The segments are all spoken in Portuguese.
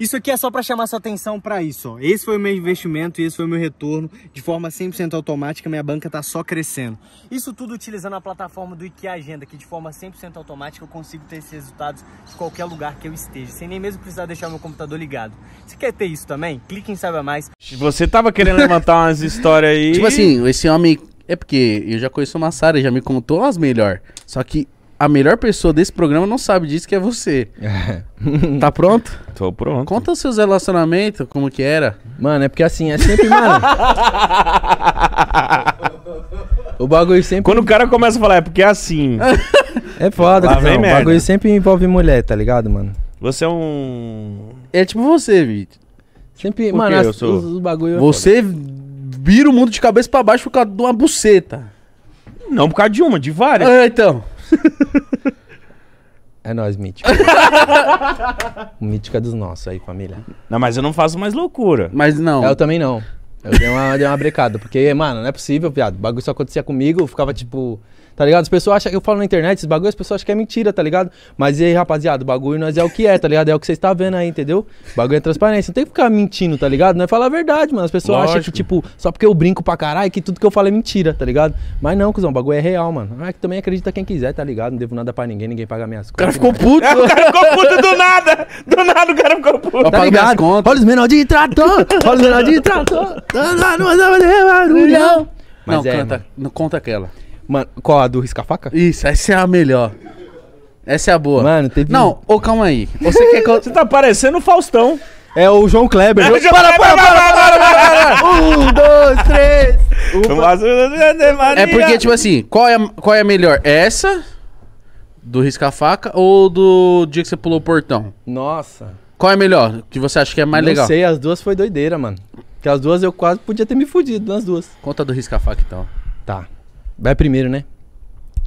Isso aqui é só para chamar sua atenção para isso. Ó. Esse foi o meu investimento e esse foi o meu retorno de forma 100% automática. Minha banca está só crescendo. Isso tudo utilizando a plataforma do IKEA Agenda, que de forma 100% automática eu consigo ter esses resultados de qualquer lugar que eu esteja, sem nem mesmo precisar deixar meu computador ligado. Se quer ter isso também, clique em Saiba Mais. Você tava querendo levantar umas histórias aí. Tipo assim, esse homem. É porque eu já conheço uma série, já me contou as melhor. Só que a melhor pessoa desse programa não sabe disso, que é você. É. Tá pronto? Tô pronto. Conta os seus relacionamentos, como que era. Mano, é porque assim, é sempre, mano. o bagulho sempre. Quando o cara começa a falar, é porque é assim. é foda, cara. O merda. bagulho sempre envolve mulher, tá ligado, mano? Você é um. É tipo você, Vitor. Sempre, mano, as, eu sou... os, os bagulho. É você vira o mundo de cabeça para baixo por causa de uma buceta. Não por causa de uma, de várias. Ah, então. É nós, Mítica. mítica é dos nossos aí, família. Não, mas eu não faço mais loucura. Mas não. Eu também não. Eu dei uma, dei uma brecada, porque, mano, não é possível, viado. O bagulho só acontecia comigo, eu ficava tipo tá ligado? As pessoas acham, eu falo na internet esses bagulhos, as pessoas acham que é mentira, tá ligado? Mas e aí, rapaziada, o bagulho nós é o que é, tá ligado? É o que vocês está vendo aí, entendeu? O bagulho é transparência, não tem que ficar mentindo, tá ligado? Não é falar a verdade, mano. As pessoas Lógico. acham que, tipo, só porque eu brinco pra caralho, que tudo que eu falo é mentira, tá ligado? Mas não, cuzão, o bagulho é real, mano. É que também acredita quem quiser, tá ligado? Não devo nada pra ninguém, ninguém paga minhas contas. O cara ficou puto, o cara ficou puto do nada! Do nada o cara ficou puto. Eu tá ligado? Olha os menores de trator, olha os menores de trator. Não, não, Mas não, é, canta, não, conta aquela. Mano, qual a do risca-faca? Isso, essa é a melhor. Essa é a boa. Mano, teve. Não, ô, calma aí. Você quer que eu. Você tá parecendo o Faustão. É o João Kleber. É o João para, para, para, para, para, para, Um, dois, três. Uma... É porque, tipo assim, qual é, a, qual é a melhor? É essa? Do risca-faca ou do dia que você pulou o portão? Nossa. Qual é a melhor? Que você acha que é mais Não legal? Não sei, as duas foi doideira, mano. Porque as duas eu quase podia ter me fudido nas duas. Conta do risca-faca então. Tá. Vai primeiro, né?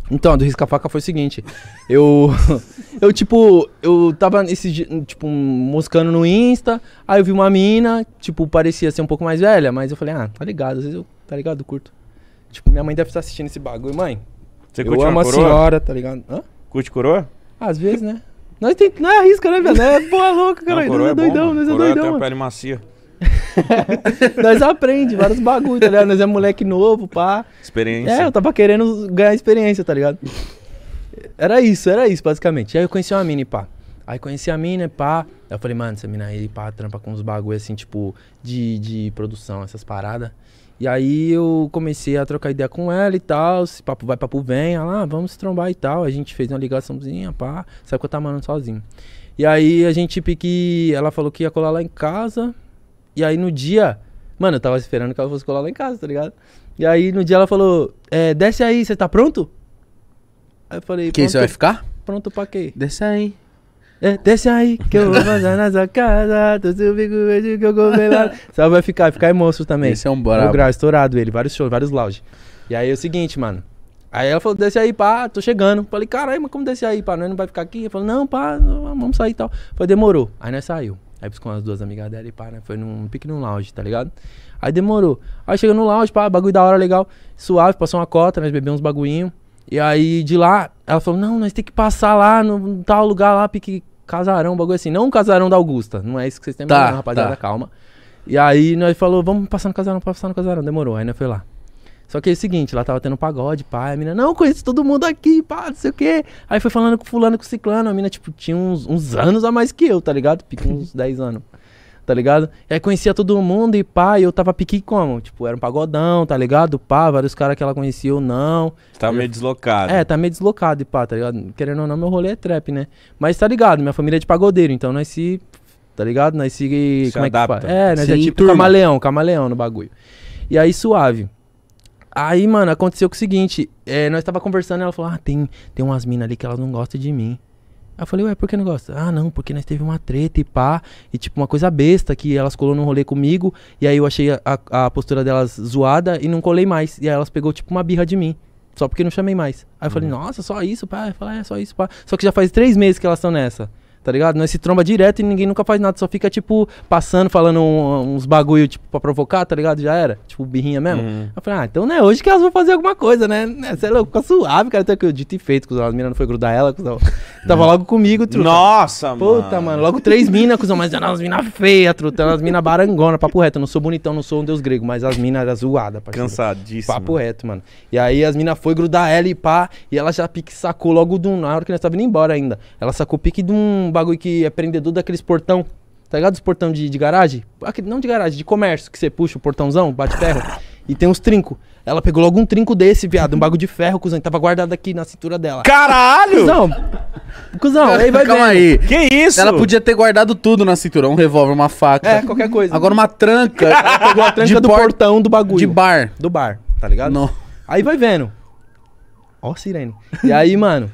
Então, a do risca-faca foi o seguinte. Eu. Eu, tipo, eu tava nesse. Tipo, moscando no Insta. Aí eu vi uma mina, tipo, parecia ser um pouco mais velha, mas eu falei, ah, tá ligado, às vezes eu, tá ligado, curto. Tipo, minha mãe deve estar assistindo esse bagulho, mãe. Você curte eu amo uma coroa? senhora, tá ligado? Hã? Curte coroa? Às vezes, né? Nós tem, não é arrisca, né, velho? É boa louca, cara. É é nós é, é doidão, bom, nós é doidão. Tem a pele macia. nós aprende vários bagulhos, tá ligado? Nós é moleque novo, pá. Experiência. É, eu tava querendo ganhar experiência, tá ligado? Era isso, era isso, basicamente. Aí eu conheci uma mina, pá. Aí conheci a mina, pá. Aí eu falei, mano, essa mina aí, pá, trampa com uns bagulho assim, tipo, de, de produção, essas paradas. E aí eu comecei a trocar ideia com ela e tal. Se papo vai, papo vem, ela, lá ah, vamos se trombar e tal. A gente fez uma ligaçãozinha, pá. Sabe que eu tava mandando sozinho. E aí a gente pique. Ela falou que ia colar lá em casa. E aí no dia. Mano, eu tava esperando que ela fosse colar lá em casa, tá ligado? E aí no dia ela falou: é, desce aí, você tá pronto? Aí eu falei: Quem você vai ficar? Pronto pra quê? Desce aí. É, desce aí, que eu vou fazer na sua casa. Tô seu bico verde que eu comprei lá. Sabe, vai ficar, ficar monstro também. Esse é um brabo. É o grau estourado ele, vários shows, vários lounge. E aí é o seguinte, mano. Aí ela falou, desce aí, pá, tô chegando. Falei, caralho, mas como desce aí, pá? Nós não vai ficar aqui? eu falou, não, pá, não, vamos sair e tal. Falei, demorou. Aí nós saiu. Aí com as duas amigas dela e pá, né? Foi num pique num lounge, tá ligado? Aí demorou. Aí chegou no lounge, pá, bagulho da hora, legal. Suave, passou uma cota, nós bebemos uns bagulhinho. E aí de lá, ela falou: Não, nós tem que passar lá no tal lugar lá, pique casarão, bagulho assim. Não o casarão da Augusta, não é isso que vocês têm tá, mesmo, rapaziada, tá. calma. E aí nós falou: Vamos passar no casarão, passar no casarão. Demorou. Aí nós foi lá. Só que é o seguinte, lá tava tendo pagode, pá, a mina, não, conheço todo mundo aqui, pá, não sei o quê. Aí foi falando com fulano, com ciclano, a mina, tipo, tinha uns, uns anos a mais que eu, tá ligado? Pique uns 10 anos, tá ligado? E aí conhecia todo mundo e pá, e eu tava pique como? Tipo, era um pagodão, tá ligado? Pá, vários caras que ela conhecia ou não. Tá meio deslocado. É, tá meio deslocado e pá, tá ligado? Querendo ou não, meu rolê é trap, né? Mas tá ligado, minha família é de pagodeiro, então nós se... Tá ligado? Nós se... se como adapta. é que É, nós Sim, é tipo turma. camaleão, camaleão no bagulho. E aí, suave. Aí, mano, aconteceu o seguinte: é, nós tava conversando, ela falou: Ah, tem, tem umas minas ali que elas não gostam de mim. Aí eu falei, ué, por que não gosta? Ah, não, porque nós teve uma treta e pá, e tipo, uma coisa besta que elas colou no rolê comigo, e aí eu achei a, a, a postura delas zoada e não colei mais. E aí elas pegou, tipo, uma birra de mim. Só porque não chamei mais. Aí eu falei, uhum. nossa, só isso, pá. Eu falei, é só isso, pá. Só que já faz três meses que elas estão nessa tá ligado? Nós se tromba direto e ninguém nunca faz nada, só fica, tipo, passando, falando um, uns bagulho, tipo, pra provocar, tá ligado? Já era, tipo, birrinha mesmo. Uhum. Eu falei, ah, então né hoje que elas vão fazer alguma coisa, né? né? Você é louco, fica suave, cara, até que eu dito e feito, cuzão. As minas não foi grudar ela, cuzão. Tava logo comigo, truta. Nossa, Puta, mano. Puta, mano, logo três minas, cuzão, mas eram as minas feias, truta, eram as minas barangona, papo reto. Eu não sou bonitão, não sou um deus grego, mas as minas eram zoadas, parceiro. Cansadíssimo. Papo reto, mano. E aí as minas foi grudar ela e pá, e ela já pique sacou logo do. Na hora que nós tava indo embora ainda. Ela sacou pique de um um bagulho que é prendedor daqueles portão. Tá ligado? Os portão de, de garagem? não de garagem, de comércio, que você puxa o portãozão, bate ferro. E tem uns trincos. Ela pegou logo um trinco desse, viado. Um bagulho de ferro, cuzão. Que tava guardado aqui na cintura dela. Caralho! Cuzão! Cuzão, aí vai Calma aí. Que isso? Ela podia ter guardado tudo na cintura. Um revólver, uma faca. É, qualquer coisa. Agora uma tranca. Ela pegou a tranca do por... portão do bagulho. De bar. Do bar, tá ligado? Não. Aí vai vendo. Ó, sirene. E aí, mano...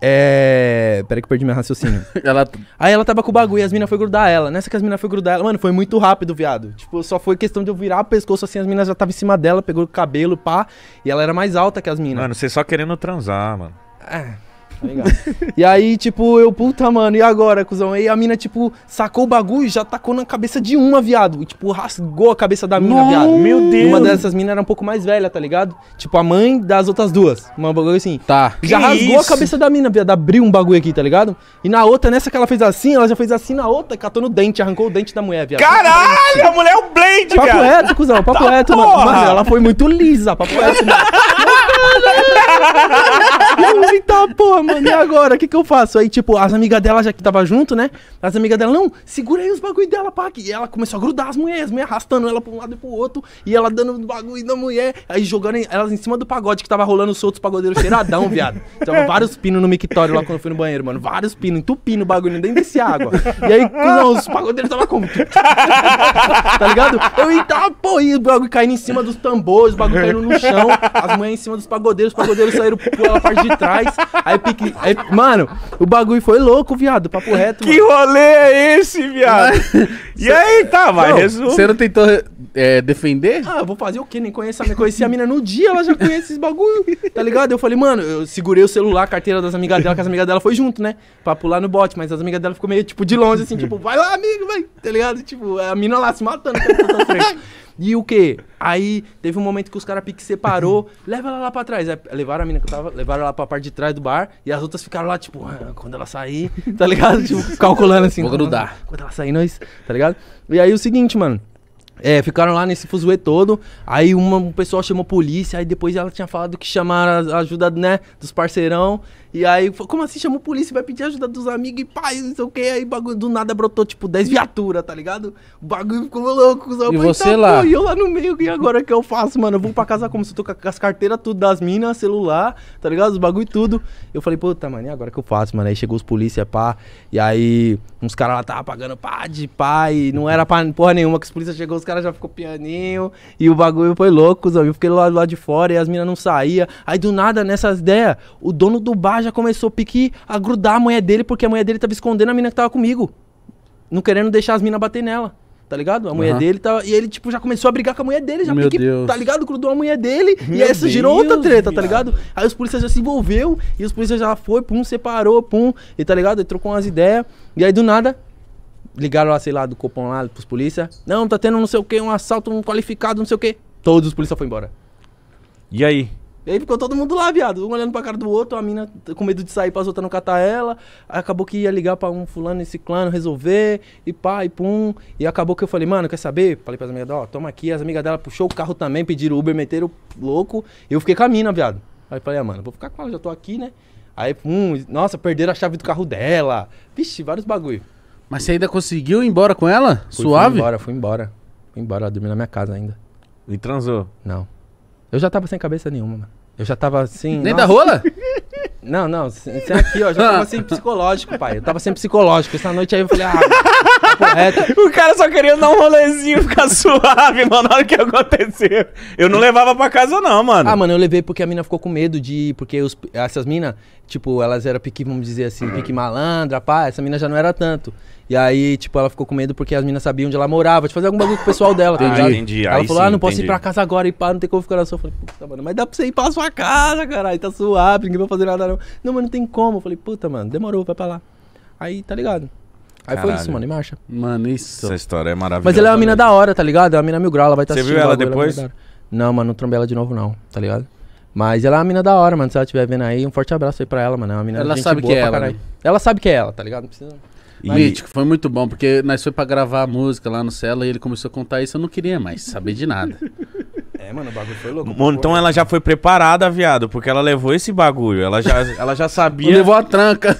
É. Peraí que eu perdi meu raciocínio. ela... Aí ela tava com o bagulho e as minas foi grudar ela. Nessa que as minas foi grudar ela. Mano, foi muito rápido, viado. Tipo, só foi questão de eu virar o pescoço assim, as minas já tava em cima dela, pegou o cabelo, pá. E ela era mais alta que as minas. Mano, você só querendo transar, mano. É. Tá e aí, tipo, eu, puta, mano, e agora, cuzão? E a mina, tipo, sacou o bagulho e já tacou na cabeça de uma, viado. E, tipo, rasgou a cabeça da mina, Não, viado. Meu Deus! E uma dessas minas era um pouco mais velha, tá ligado? Tipo, a mãe das outras duas. Uma bagulho assim. Tá. Já que rasgou isso? a cabeça da mina, viado. Abriu um bagulho aqui, tá ligado? E na outra, nessa que ela fez assim, ela já fez assim na outra, catou no dente, arrancou o dente da mulher, viado. Caralho, a mulher é o blade, papo cara. Papo reto, cuzão, papo tá reto, mano. Mano, ela foi muito lisa, papo reto, mano. Vamos então, porra, mano. E agora? O que, que eu faço? Aí, tipo, as amigas dela já que tava junto, né? As amigas dela, não, segura aí os bagulho dela, pá. E ela começou a grudar as mulheres, me arrastando ela pra um lado e pro outro. E ela dando bagulho na mulher. Aí jogando elas em cima do pagode que tava rolando os outros pagodeiros cheiradão, viado. Tava vários pinos no mictório lá quando eu fui no banheiro, mano. Vários pinos, entupindo o bagulho dentro desse água. E aí, não, os pagodeiros tava como? tá ligado? Eu então, pô, e o bagulho caindo em cima dos tambores, o bagulho caindo no chão. As mulheres em cima dos pagodeiros, os pagodeiros dois saíram pela parte de trás. Aí pique. Aí, mano, o bagulho foi louco, viado. Papo reto. Que mano. rolê é esse, viado? e aí, tá, vai, resumo. Você não tentou é, defender? Ah, eu vou fazer o quê? Nem conheço a minha. Conheci a mina no dia, ela já conhece esse bagulho. Tá ligado? Eu falei, mano, eu segurei o celular, a carteira das amigas dela, que as amigas dela foi junto, né? Pra pular no bote, mas as amigas dela ficou meio, tipo, de longe, assim, tipo, vai lá, amigo, vai. Tá ligado? Tipo, a mina lá se matando. Tá E o quê? Aí teve um momento que os caras pique separou, leva ela lá pra trás. Aí, levaram a mina que tava, levaram ela pra parte de trás do bar e as outras ficaram lá, tipo, ah, quando ela sair, tá ligado? Tipo, calculando assim. Vou grudar. Ah, quando ela sair, nós, tá ligado? E aí o seguinte, mano. É, ficaram lá nesse fuzuê todo. Aí uma, um pessoal chamou polícia, aí depois ela tinha falado que chamaram a ajuda, né, dos parceirão. E aí, como assim? Chamou a polícia, vai pedir ajuda dos amigos e pai, não sei o que. Aí bagulho, do nada brotou tipo 10 viaturas, tá ligado? O bagulho ficou louco. Só, e você tá lá? e eu lá no meio, e agora que eu faço, mano? Eu vou pra casa como se eu tô com as carteiras tudo das minas, celular, tá ligado? Os bagulho tudo. Eu falei, puta, mano, e agora que eu faço, mano? Aí chegou os polícia, pá. E aí, uns caras lá tava pagando pá de pá. E não era pra porra nenhuma que os polícia chegou, os caras já ficou pianinho. E o bagulho foi louco, só. Eu fiquei lá, lá de fora e as minas não saía Aí do nada, nessas ideias, o dono do bar já começou pique a grudar a mulher dele, porque a mulher dele tava escondendo a mina que tava comigo. Não querendo deixar as minas bater nela. Tá ligado? A mulher uhum. dele tava. E ele, tipo, já começou a brigar com a mulher dele, já Meu pique, Deus. tá ligado? Grudou a mulher dele. Meu e essa Deus girou outra treta, tá ligado? Aí os policiais já se envolveu, e os policiais já foi, pum, separou, pum, e tá ligado? Ele trocou umas ideias. E aí do nada, ligaram lá, sei lá, do Copom lá, pros polícia. Não, tá tendo não sei o que, um assalto, um qualificado, não sei o que. Todos os policiais foram embora. E aí? E aí ficou todo mundo lá, viado. Um olhando pra cara do outro, a mina com medo de sair pras outras não catar ela. Aí acabou que ia ligar pra um fulano e ciclano resolver, e pá, e pum. E acabou que eu falei, mano, quer saber? Falei pras amigas dela, ó, toma aqui. As amigas dela puxou o carro também, pediram Uber, meteram louco. E eu fiquei com a mina, viado. Aí falei, ah, mano, vou ficar com ela, já tô aqui, né? Aí, pum, nossa, perderam a chave do carro dela. Vixe, vários bagulho. Mas você ainda conseguiu ir embora com ela? Fui, Suave? Fui embora, fui embora. Fui embora, ela dormiu na minha casa ainda. E transou? Não. Eu já tava sem cabeça nenhuma, mano. Eu já tava assim. Nem nossa. da rola? Não, não, sem aqui, ó. Já tava sem psicológico, pai. Eu tava sem psicológico. Essa noite aí eu falei, ah, correto. o cara só queria dar um rolezinho, ficar suave, mano, na hora que aconteceu. Eu não levava pra casa, não, mano. Ah, mano, eu levei porque a mina ficou com medo de. Porque os, essas minas, tipo, elas eram pique, vamos dizer assim, uhum. pique malandra, pá, essa mina já não era tanto. E aí, tipo, ela ficou com medo porque as minas sabiam onde ela morava, de fazer algum bagulho com o pessoal dela. Ah, tá entendi. Ela aí falou, ah, sim, ah, não posso ir pra casa agora e pá, não tem como ficar na sua. Eu falei, puta, mano, mas dá pra você ir pra sua casa, caralho, tá suave, ninguém vai fazer nada não. Não, mas não tem como. Eu falei, puta, mano, demorou, vai pra lá. Aí, tá ligado? Aí Caralho. foi isso, mano, em marcha. Mano, isso. Essa história é maravilhosa. Mas ela é uma mina da hora, tá ligado? É uma mina mil grau, ela vai estar tá Você viu ela é depois? Ela não, mano, não trombei ela de novo, não, tá ligado? Mas ela é uma mina da hora, mano. Se ela estiver vendo aí, um forte abraço aí pra ela, mano. É uma mina Ela sabe que é ela. Né? Ela sabe que é ela, tá ligado? Não precisa. E... Mítico, foi muito bom, porque nós foi pra gravar a música lá no Cela e ele começou a contar isso, eu não queria mais saber de nada. É, mano, o bagulho foi louco. Mano, então ela já foi preparada, viado, porque ela levou esse bagulho. Ela já, ela já sabia. levou a tranca.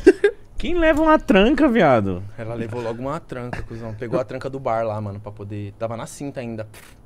Quem leva uma tranca, viado? Ela levou logo uma tranca, cuzão. Pegou a tranca do bar lá, mano, pra poder. Tava na cinta ainda.